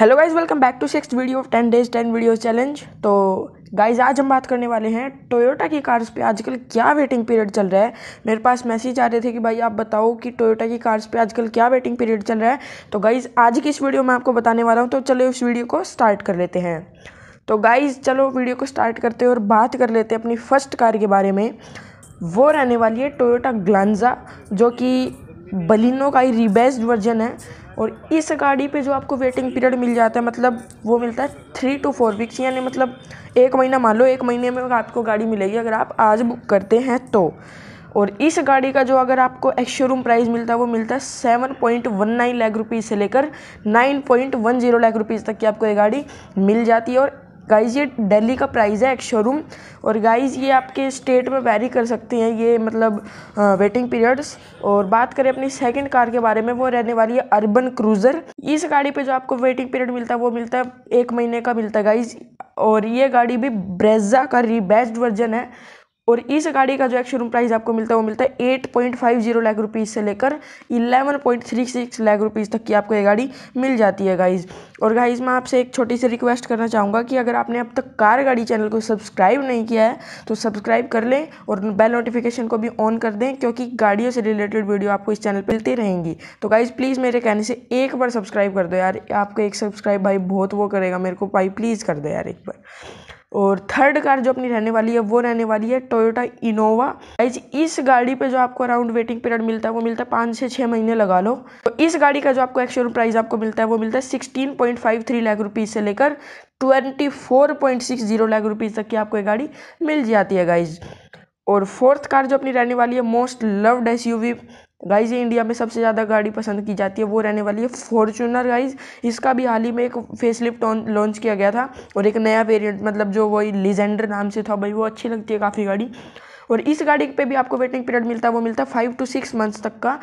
hello guys welcome back to six video of ten days ten video challenge तो guys आज हम बात करने वाले हैं टोयोटा की कार्स पे आजकल क्या वेटिंग पीरियड चल रहा है मेरे पास मैसेज आ रहे थे कि भाई आप बताओ कि टोयोटा की कार्स पे आजकल क्या वेटिंग पीरियड चल रहा है तो गाइज आज की इस वीडियो में आपको बताने वाला हूँ तो चलो इस वीडियो को स्टार्ट कर लेते हैं तो गाइज चलो वीडियो को स्टार्ट करते हैं और बात कर लेते हैं अपनी फर्स्ट कार के बारे में वो रहने वाली है टोयोटा ग्लांजा जो कि बलिनो का ही रिबेस्ड वर्जन है और इस गाड़ी पे जो आपको वेटिंग पीरियड मिल जाता है मतलब वो मिलता है थ्री टू फोर वीक्स यानी मतलब एक महीना मान लो एक महीने में आपको गाड़ी मिलेगी अगर आप आज बुक करते हैं तो और इस गाड़ी का जो अगर आपको एक्स शोरूम प्राइस मिलता है वो मिलता है seven point one nine lakh rupees से लेकर nine point one zero lakh rupees तक की आपको ये गाड़ी मिल जाती है और गाइज ये दिल्ली का प्राइस है एक शोरूम और गाइज ये आपके स्टेट में वेरी कर सकते हैं ये मतलब वेटिंग पीरियड्स और बात करें अपनी सेकंड कार के बारे में वो रहने वाली है अर्बन क्रूज़र इस गाड़ी पे जो आपको वेटिंग पीरियड मिलता है वो मिलता है एक महीने का मिलता है गाइज और ये गाड़ी भी ब्रेजा का रिबेस्ड वर्जन है और इस गाड़ी का जो शोरूम प्राइस आपको मिलता है वो मिलता है eight point five zero lakh rupees से लेकर eleven point three six lakh rupees तक की आपको ये गाड़ी मिल जाती है गाइज़ और गाइज मैं आपसे एक छोटी सी रिक्वेस्ट करना चाहूँगा कि अगर आपने अब तक कार गाड़ी चैनल को सब्सक्राइब नहीं किया है तो सब्सक्राइब कर लें और बेल नोटिफिकेशन को भी ऑन कर दें क्योंकि गाड़ियों से रिलेटेड वीडियो आपको इस चैनल पर मिलती रहेंगी तो गाइज़ प्लीज़ मेरे कहने से एक बार सब्सक्राइब कर दो यार आपको एक सब्सक्राइब भाई बहुत वो करेगा मेरे को भाई प्लीज़ कर दो यार एक बार और थर्ड कार जो अपनी रहने वाली है वो रहने वाली है टोयोटा इनोवा एज इस गाड़ी पे जो आपको अराउंड वेटिंग पीरियड मिलता है वो मिलता है पाँच से छः महीने लगा लो तो इस गाड़ी का जो आपको एक्शोरूम प्राइस आपको मिलता है वो मिलता है sixteen point five three lakh rupees से लेकर twenty four point six zero lakh rupees तक की आपको ये गाड़ी मिल जाती है गाइज और फोर्थ कार जो अपनी रहने वाली है मोस्ट लव्ड एस गाइज ये इंडिया में सबसे ज़्यादा गाड़ी पसंद की जाती है वो रहने वाली है फॉर्चूनर गाइज इसका भी हाल ही में एक फेसलिफ्ट लॉन्च किया गया था और एक नया वेरिएंट मतलब जो वही लिजेंडर नाम से था भाई वो अच्छी लगती है काफ़ी गाड़ी और इस गाड़ी पे भी आपको वेटिंग पीरियड मिलता है वो मिलता है फाइव टू सिक्स मंथ्स तक का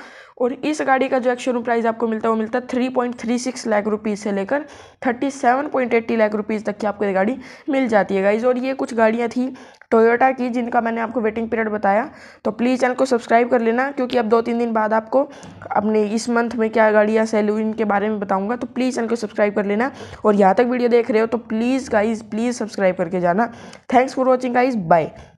और इस गाड़ी का जो एक्शन प्राइस आपको मिलता है वो मिलता है three point three six lakh rupees से लेकर thirty seven point eighty lakh rupees तक की आपको ये गाड़ी मिल जाती है गाइज़ और ये कुछ गाड़ियाँ थी टोयोटा की जिनका मैंने आपको वेटिंग पीरियड बताया तो प्लीज़ चैनल को सब्सक्राइब कर लेना क्योंकि अब दो तीन दिन बाद आपको अपने इस मंथ में क्या गाड़ियाँ सैलू इनके बारे में बताऊँगा तो प्लीज़ चैनल को सब्सक्राइब कर लेना और यहाँ तक वीडियो देख रहे हो तो प्लीज़ गाइज़ प्लीज़ सब्सक्राइब करके जाना thanks for watching guys bye